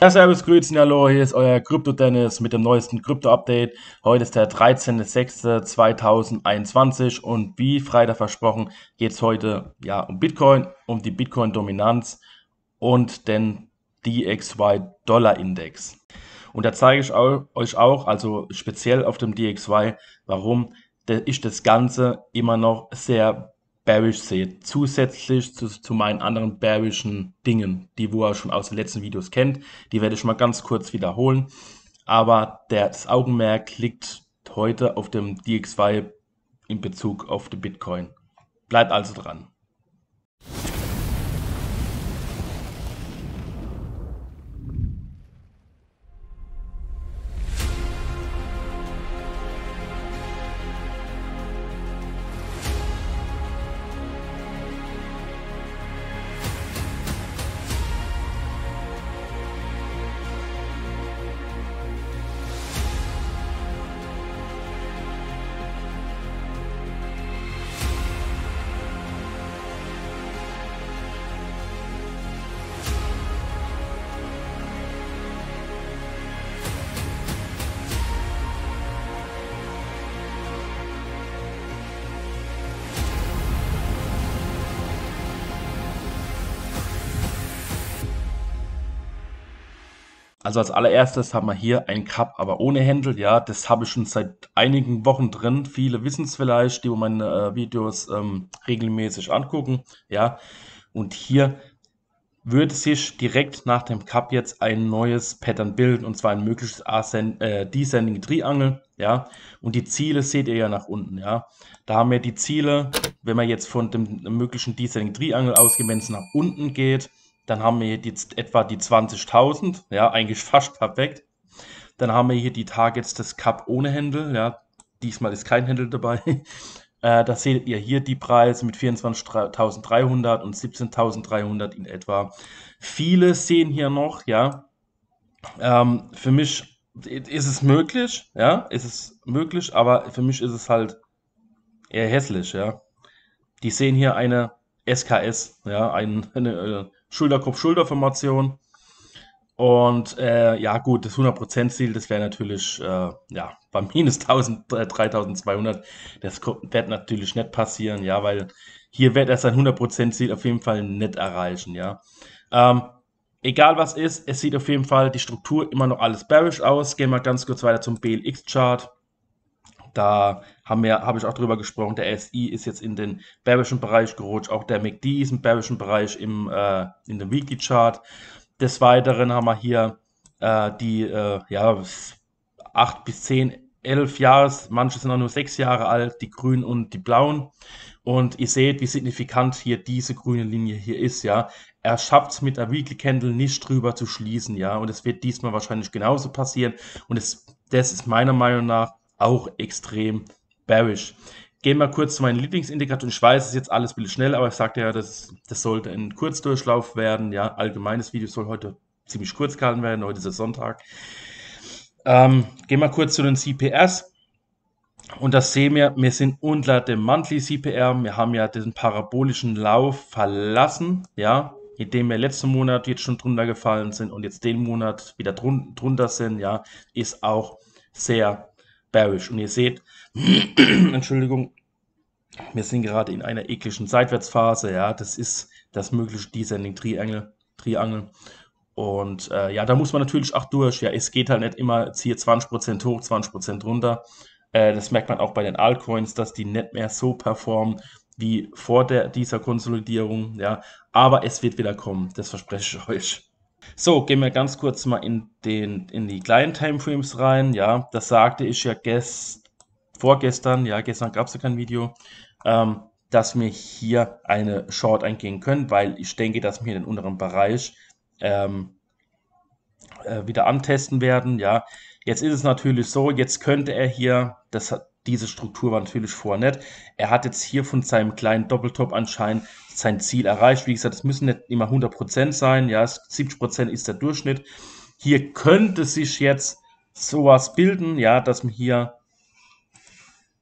Ja, servus, grüßen, hallo, hier ist euer Krypto-Dennis mit dem neuesten Krypto-Update. Heute ist der 13.06.2021 und wie Freitag versprochen geht es heute ja, um Bitcoin, um die Bitcoin-Dominanz und den DXY-Dollar-Index. Und da zeige ich euch auch, also speziell auf dem DXY, warum ich das Ganze immer noch sehr Bearish seht, zusätzlich zu, zu meinen anderen bearischen Dingen, die wo er schon aus den letzten Videos kennt. Die werde ich mal ganz kurz wiederholen. Aber das Augenmerk liegt heute auf dem DXY in Bezug auf den Bitcoin. Bleibt also dran. Also als allererstes haben wir hier ein Cup, aber ohne Händel. Ja, das habe ich schon seit einigen Wochen drin. Viele wissen es vielleicht, die meine äh, Videos ähm, regelmäßig angucken. Ja, und hier würde sich direkt nach dem Cup jetzt ein neues Pattern bilden und zwar ein mögliches Ascend, äh, Descending Triangle, ja. Und die Ziele seht ihr ja nach unten, ja. Da haben wir die Ziele, wenn man jetzt von dem möglichen Descending Triangle ausgehen, wenn es nach unten geht, dann haben wir jetzt etwa die 20.000, ja, eigentlich fast perfekt. Dann haben wir hier die Targets des Cup ohne Händel, ja, diesmal ist kein Händel dabei. Äh, da seht ihr hier die Preise mit 24.300 und 17.300 in etwa. Viele sehen hier noch, ja, ähm, für mich ist es möglich, ja, ist es möglich, aber für mich ist es halt eher hässlich, ja. Die sehen hier eine SKS, ja, ein, eine, äh, Schulter-Kopf-Schulter-Formation. Und äh, ja, gut, das 100%-Ziel, das wäre natürlich äh, ja, bei minus 1000, äh, 3200. Das wird natürlich nicht passieren, ja, weil hier wird er sein 100%-Ziel auf jeden Fall nicht erreichen, ja. Ähm, egal was ist, es sieht auf jeden Fall die Struktur immer noch alles bearish aus. Gehen wir ganz kurz weiter zum BLX-Chart. Da haben wir, habe ich auch drüber gesprochen, der SI ist jetzt in den bearischen Bereich gerutscht, auch der MACD ist im bearischen Bereich im, äh, in dem Weekly Chart. Des Weiteren haben wir hier äh, die äh, ja, 8 bis 10, 11 Jahres, manche sind auch nur 6 Jahre alt, die grünen und die blauen. Und ihr seht, wie signifikant hier diese grüne Linie hier ist, ja. Er schafft es mit der Weekly Candle nicht drüber zu schließen, ja. Und es wird diesmal wahrscheinlich genauso passieren. Und es, das ist meiner Meinung nach auch extrem bearish. Gehen wir kurz zu meinen Lieblingsindikatoren. Ich weiß, es ist jetzt alles ein bisschen schnell, aber ich sagte ja, das, das sollte ein Kurzdurchlauf werden. Ja, allgemeines Video soll heute ziemlich kurz gehalten werden. Heute ist es Sonntag. Ähm, gehen wir kurz zu den CPRs. Und das sehen wir, wir sind unter dem Monthly CPR. Wir haben ja diesen parabolischen Lauf verlassen, ja, indem wir letzten Monat jetzt schon drunter gefallen sind und jetzt den Monat wieder drun drunter sind, ja, ist auch sehr bearish. Und ihr seht, Entschuldigung, wir sind gerade in einer ekligen Seitwärtsphase. Ja, das ist das mögliche Descending Triangle. Triangle. Und äh, ja, da muss man natürlich auch durch. Ja, es geht halt nicht immer, ziehe 20% hoch, 20% runter. Äh, das merkt man auch bei den Altcoins, dass die nicht mehr so performen wie vor der, dieser Konsolidierung. Ja, aber es wird wieder kommen, das verspreche ich euch. So, gehen wir ganz kurz mal in, den, in die kleinen Timeframes rein. Ja, das sagte ich ja gest, vorgestern, ja, gestern gab es ja kein Video, ähm, dass wir hier eine Short eingehen können, weil ich denke, dass wir den unteren Bereich ähm, äh, wieder antesten werden. Ja, jetzt ist es natürlich so, jetzt könnte er hier, das diese Struktur war natürlich vorher nicht, er hat jetzt hier von seinem kleinen Doppeltop anscheinend sein Ziel erreicht. Wie gesagt, es müssen nicht immer 100% sein, ja, 70% ist der Durchschnitt. Hier könnte sich jetzt sowas bilden, ja, dass wir hier,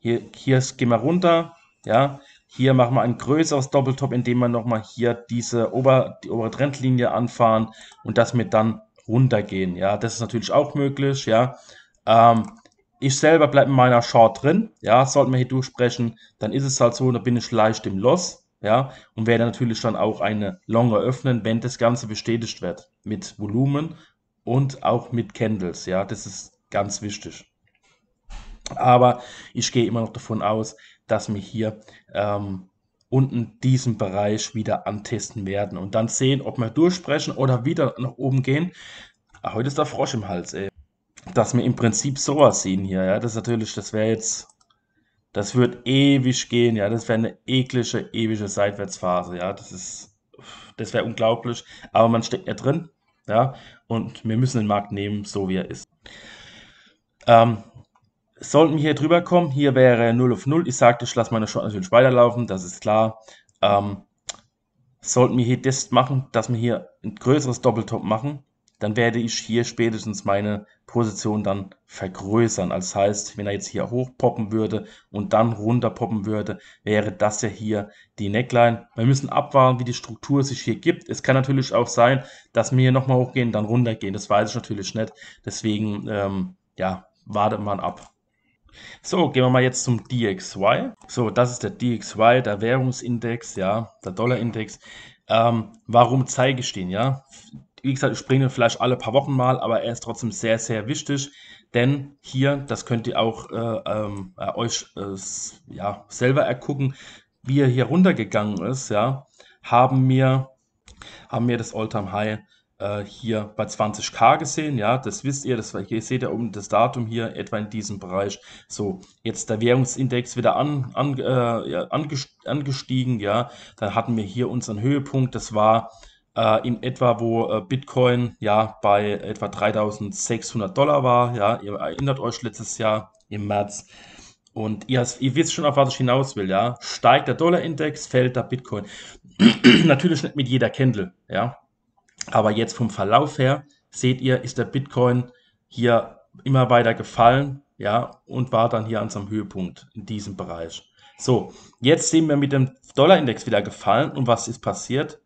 hier, hier gehen wir runter, ja, hier machen wir ein größeres Doppeltop, indem wir nochmal hier diese Ober, die obere Trendlinie anfahren und dass wir dann runtergehen, ja, das ist natürlich auch möglich, ja, ähm, ich selber bleibe in meiner Short drin. Ja, sollten wir hier durchsprechen, dann ist es halt so, da bin ich leicht im Loss ja, und werde natürlich dann auch eine Long eröffnen, wenn das Ganze bestätigt wird mit Volumen und auch mit Candles, ja, das ist ganz wichtig. Aber ich gehe immer noch davon aus, dass wir hier ähm, unten diesen Bereich wieder antesten werden und dann sehen, ob wir durchbrechen oder wieder nach oben gehen. Ah, heute ist der Frosch im Hals, ey. Dass wir im Prinzip sowas sehen hier, ja, das ist natürlich, das wäre jetzt das wird ewig gehen, ja. Das wäre eine eklige, ewige Seitwärtsphase, ja. Das ist, das wäre unglaublich. Aber man steckt ja drin, ja. Und wir müssen den Markt nehmen, so wie er ist. Ähm, sollten wir hier drüber kommen, hier wäre 0 auf 0. Ich sagte, ich lasse meine Shot natürlich weiterlaufen, das ist klar. Ähm, sollten wir hier das machen, dass wir hier ein größeres Doppeltop machen, dann werde ich hier spätestens meine Position dann vergrößern. Das heißt, wenn er jetzt hier hochpoppen würde und dann runterpoppen würde, wäre das ja hier die Neckline. Wir müssen abwarten, wie die Struktur sich hier gibt. Es kann natürlich auch sein, dass wir hier nochmal hochgehen, dann runtergehen. Das weiß ich natürlich nicht. Deswegen, ähm, ja, wartet man ab. So, gehen wir mal jetzt zum DXY. So, das ist der DXY, der Währungsindex, ja, der Dollarindex. Ähm, warum zeige ich den, ja? wie gesagt, ich bringe ihn vielleicht alle paar Wochen mal, aber er ist trotzdem sehr, sehr wichtig, denn hier, das könnt ihr auch äh, ähm, äh, euch äh, ja, selber ergucken, wie er hier runtergegangen ist, ja, haben wir, haben wir das Alltime High äh, hier bei 20k gesehen, ja, das wisst ihr, das, hier seht ihr oben das Datum hier, etwa in diesem Bereich, so, jetzt der Währungsindex wieder an, an, äh, angestiegen, ja, dann hatten wir hier unseren Höhepunkt, das war äh, in etwa, wo äh, Bitcoin ja bei etwa 3600 Dollar war. Ja, ihr erinnert euch letztes Jahr im März. Und ihr, ihr wisst schon, auf was ich hinaus will, ja. Steigt der Dollarindex, fällt der Bitcoin. Natürlich nicht mit jeder Candle, ja. Aber jetzt vom Verlauf her seht ihr, ist der Bitcoin hier immer weiter gefallen, ja, und war dann hier an seinem Höhepunkt in diesem Bereich. So, jetzt sehen wir mit dem Dollarindex wieder gefallen und was ist passiert?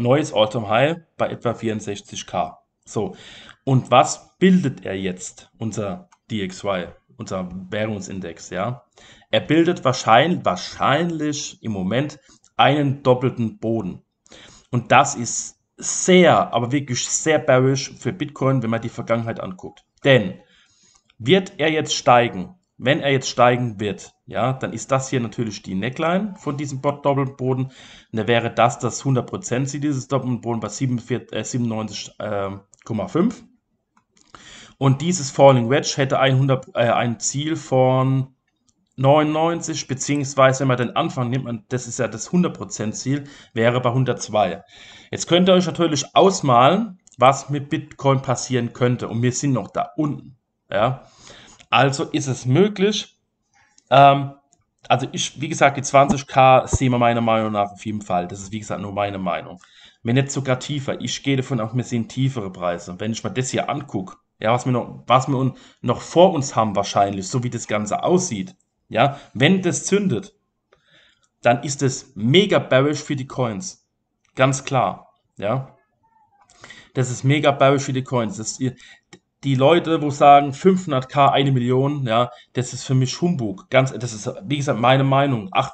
neues Autumn High bei etwa 64k. So, und was bildet er jetzt, unser DXY, unser Währungsindex, ja? Er bildet wahrscheinlich, wahrscheinlich im Moment einen doppelten Boden. Und das ist sehr, aber wirklich sehr bearish für Bitcoin, wenn man die Vergangenheit anguckt. Denn wird er jetzt steigen, wenn er jetzt steigen wird, ja, dann ist das hier natürlich die Neckline von diesem Doppelboden. Und dann wäre das das 100% Ziel dieses Doppelboden bei 97,5. äh, ähm, und dieses Falling Wedge hätte 100, äh, ein Ziel von 99, beziehungsweise wenn man den Anfang nimmt, man, das ist ja das 100% Ziel, wäre bei 102. Jetzt könnt ihr euch natürlich ausmalen, was mit Bitcoin passieren könnte. Und wir sind noch da unten. Ja. Also ist es möglich, ähm, also ich, wie gesagt, die 20k sehen wir meiner Meinung nach auf jeden Fall. Das ist, wie gesagt, nur meine Meinung. Wenn nicht sogar tiefer. Ich gehe davon aus, wir sehen tiefere Preise. Und wenn ich mir das hier angucke, ja, was wir, noch, was wir noch vor uns haben wahrscheinlich, so wie das Ganze aussieht, ja, wenn das zündet, dann ist es mega bearish für die Coins. Ganz klar, ja. Das ist mega bearish für die Coins. Das, die Leute, wo sagen 500k, eine Million, ja, das ist für mich Humbug. Ganz, das ist, wie gesagt, meine Meinung. Ach,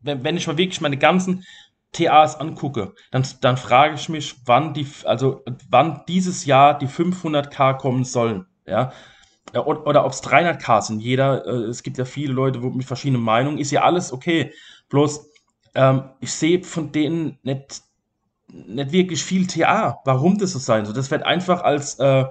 wenn, wenn ich mal wirklich meine ganzen TAs angucke, dann, dann frage ich mich, wann die, also wann dieses Jahr die 500k kommen sollen, ja. Oder, oder ob es 300k sind. Jeder, äh, es gibt ja viele Leute wo, mit verschiedenen Meinungen, ist ja alles okay. Bloß, ähm, ich sehe von denen nicht, nicht wirklich viel TA, warum das so sein soll. Das wird einfach als äh,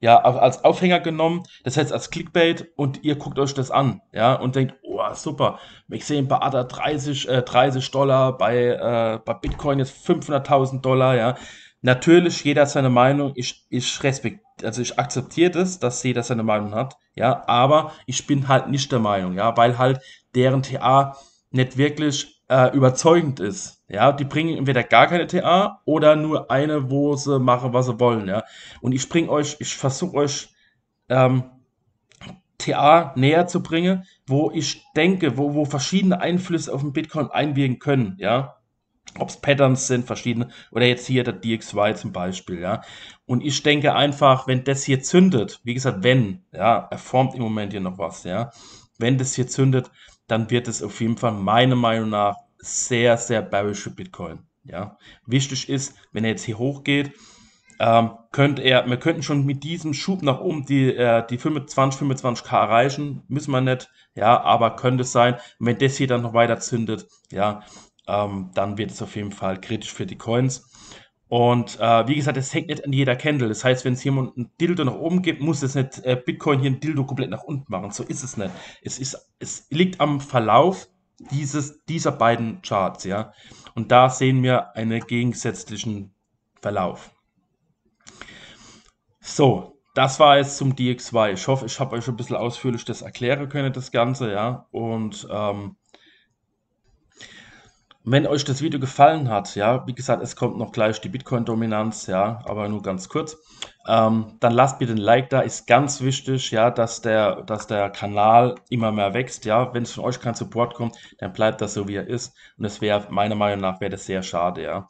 ja, als Aufhänger genommen, das heißt als Clickbait und ihr guckt euch das an, ja, und denkt, oh, super, ich sehe bei ADA 30, äh, 30 Dollar, bei, äh, bei Bitcoin jetzt 500.000 Dollar, ja. Natürlich, jeder hat seine Meinung, ich, ich respekt, also ich akzeptiere das, dass jeder seine Meinung hat, ja, aber ich bin halt nicht der Meinung, ja, weil halt deren TA nicht wirklich äh, überzeugend ist. Ja, die bringen entweder gar keine TA oder nur eine, wo sie machen, was sie wollen. Ja, und ich bringe euch, ich versuche euch ähm, TA näher zu bringen, wo ich denke, wo, wo verschiedene Einflüsse auf den Bitcoin einwirken können. Ja, ob es Patterns sind, verschiedene, oder jetzt hier der DXY zum Beispiel, ja. Und ich denke einfach, wenn das hier zündet, wie gesagt, wenn, ja, er formt im Moment hier noch was, ja, wenn das hier zündet, dann wird es auf jeden Fall meiner Meinung nach sehr, sehr bearish für Bitcoin. Ja. Wichtig ist, wenn er jetzt hier hochgeht, ähm, könnte er, wir könnten schon mit diesem Schub nach oben die, äh, die 25, 25k erreichen, müssen wir nicht, ja, aber könnte es sein, wenn das hier dann noch weiter zündet, ja, ähm, dann wird es auf jeden Fall kritisch für die Coins. Und äh, wie gesagt, es hängt nicht an jeder Candle. Das heißt, wenn es jemand ein Dildo nach oben gibt, muss es nicht äh, Bitcoin hier ein Dildo komplett nach unten machen. So ist es nicht. Es, ist, es liegt am Verlauf dieses, dieser beiden Charts, ja. Und da sehen wir einen gegensätzlichen Verlauf. So, das war es zum DXY. Ich hoffe, ich habe euch ein bisschen ausführlich das erklären können, das Ganze, ja. Und ähm, wenn euch das Video gefallen hat, ja, wie gesagt, es kommt noch gleich die Bitcoin-Dominanz, ja, aber nur ganz kurz, ähm, dann lasst bitte ein Like da, ist ganz wichtig, ja, dass der, dass der Kanal immer mehr wächst, ja, wenn es von euch kein Support kommt, dann bleibt das so, wie er ist und das wäre, meiner Meinung nach, wäre das sehr schade, ja.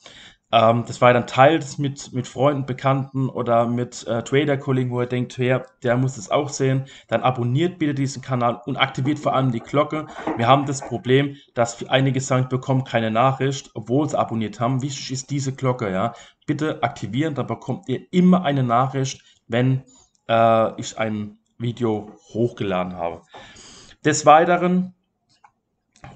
Ähm, das war ja dann teils mit, mit Freunden, Bekannten oder mit äh, Trader-Kollegen, wo ihr denkt, her, der muss das auch sehen. Dann abonniert bitte diesen Kanal und aktiviert vor allem die Glocke. Wir haben das Problem, dass einige sagen, bekommen keine Nachricht, obwohl sie abonniert haben. Wichtig ist diese Glocke, ja. Bitte aktivieren, da bekommt ihr immer eine Nachricht, wenn äh, ich ein Video hochgeladen habe. Des Weiteren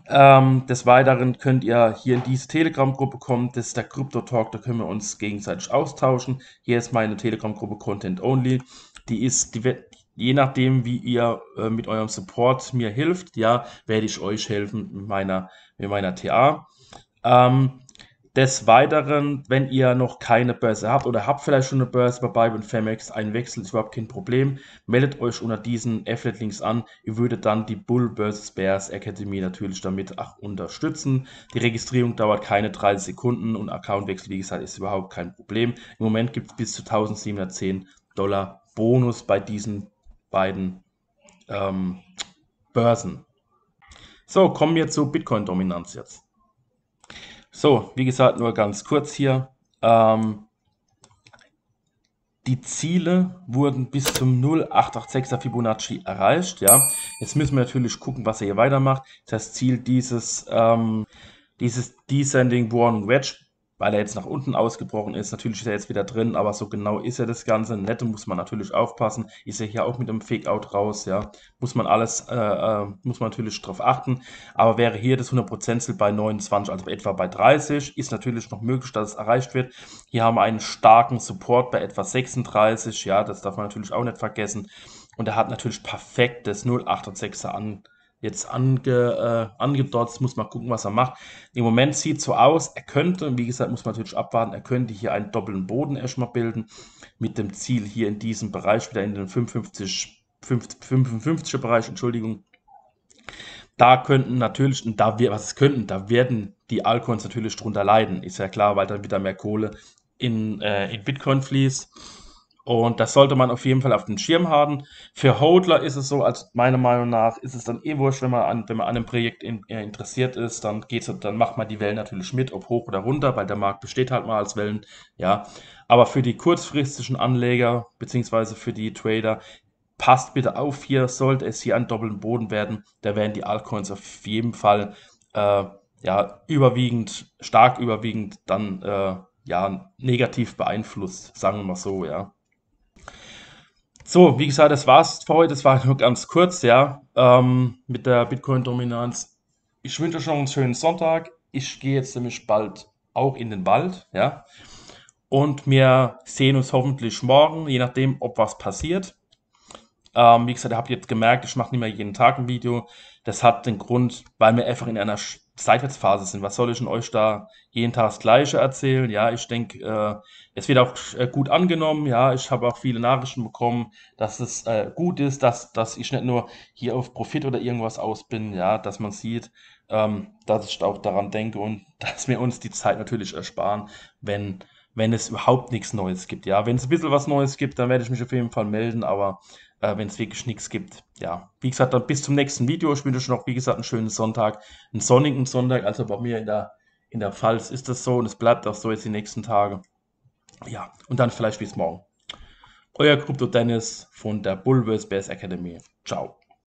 ähm, des Weiteren könnt ihr hier in diese Telegram-Gruppe kommen. Das ist der Crypto Talk. Da können wir uns gegenseitig austauschen. Hier ist meine Telegram-Gruppe Content Only. Die ist, die, je nachdem, wie ihr äh, mit eurem Support mir hilft, ja, werde ich euch helfen mit meiner, mit meiner TA. Ähm, des Weiteren, wenn ihr noch keine Börse habt oder habt vielleicht schon eine Börse bei Bybit Femex, ein Wechsel ist überhaupt kein Problem. Meldet euch unter diesen Affiliate-Links an. Ihr würdet dann die Bull vs. Bears Academy natürlich damit auch unterstützen. Die Registrierung dauert keine 30 Sekunden und Accountwechsel, wie gesagt, ist überhaupt kein Problem. Im Moment gibt es bis zu 1710 Dollar Bonus bei diesen beiden ähm, Börsen. So, kommen wir zur Bitcoin-Dominanz jetzt. So, wie gesagt, nur ganz kurz hier. Ähm, die Ziele wurden bis zum 0,886er Fibonacci erreicht. Ja, jetzt müssen wir natürlich gucken, was er hier weitermacht. Das Ziel dieses, ähm, dieses Descending Warren Wedge weil er jetzt nach unten ausgebrochen ist. Natürlich ist er jetzt wieder drin, aber so genau ist er das Ganze. Nette muss man natürlich aufpassen. Ist er hier auch mit einem Fake-Out raus, ja. Muss man alles, äh, äh, muss man natürlich drauf achten. Aber wäre hier das 100%-Ziel bei 29, also etwa bei 30, ist natürlich noch möglich, dass es erreicht wird. Hier haben wir einen starken Support bei etwa 36, ja, das darf man natürlich auch nicht vergessen. Und er hat natürlich perfekt das 0886er an jetzt ange, äh, angedeutet. Muss man gucken, was er macht. Im Moment sieht so aus, er könnte, wie gesagt, muss man natürlich abwarten, er könnte hier einen doppelten Boden erstmal bilden, mit dem Ziel hier in diesem Bereich, wieder in den 55, 50, 55 Bereich, Entschuldigung. Da könnten natürlich, da wir, was könnten, da werden die Altcoins natürlich drunter leiden, ist ja klar, weil dann wieder mehr Kohle in, äh, in Bitcoin fließt und das sollte man auf jeden Fall auf dem Schirm haben. Für Hodler ist es so, als meiner Meinung nach, ist es dann eh wurscht, wenn man an, wenn man an einem Projekt in, äh, interessiert ist, dann geht's, dann macht man die Wellen natürlich mit, ob hoch oder runter, weil der Markt besteht halt mal als Wellen, ja. Aber für die kurzfristigen Anleger, beziehungsweise für die Trader, passt bitte auf hier, sollte es hier einen doppelten Boden werden, da werden die Altcoins auf jeden Fall, äh, ja, überwiegend, stark überwiegend dann, äh, ja, negativ beeinflusst, sagen wir mal so, ja. So, wie gesagt, das war's für heute. Das war nur ganz kurz, ja, ähm, mit der Bitcoin-Dominanz. Ich wünsche euch noch einen schönen Sonntag. Ich gehe jetzt nämlich bald auch in den Wald, ja. Und wir sehen uns hoffentlich morgen, je nachdem, ob was passiert. Ähm, wie gesagt, ihr habt jetzt gemerkt, ich mache nicht mehr jeden Tag ein Video. Das hat den Grund, weil wir einfach in einer Seitwärtsphase sind. Was soll ich denn euch da jeden Tag das Gleiche erzählen? Ja, ich denke, äh, es wird auch äh, gut angenommen. Ja, ich habe auch viele Nachrichten bekommen, dass es äh, gut ist, dass, dass ich nicht nur hier auf Profit oder irgendwas aus bin. Ja, dass man sieht, ähm, dass ich auch daran denke und dass wir uns die Zeit natürlich ersparen, wenn, wenn es überhaupt nichts Neues gibt. Ja, wenn es ein bisschen was Neues gibt, dann werde ich mich auf jeden Fall melden. Aber äh, wenn es wirklich nichts gibt. Ja, wie gesagt, dann bis zum nächsten Video. Ich wünsche euch noch, wie gesagt, einen schönen Sonntag, einen sonnigen Sonntag. Also bei mir in der, in der Pfalz ist das so und es bleibt auch so jetzt die nächsten Tage. Ja, und dann vielleicht bis morgen. Euer Krypto Dennis von der Bulbers Bears Academy. Ciao.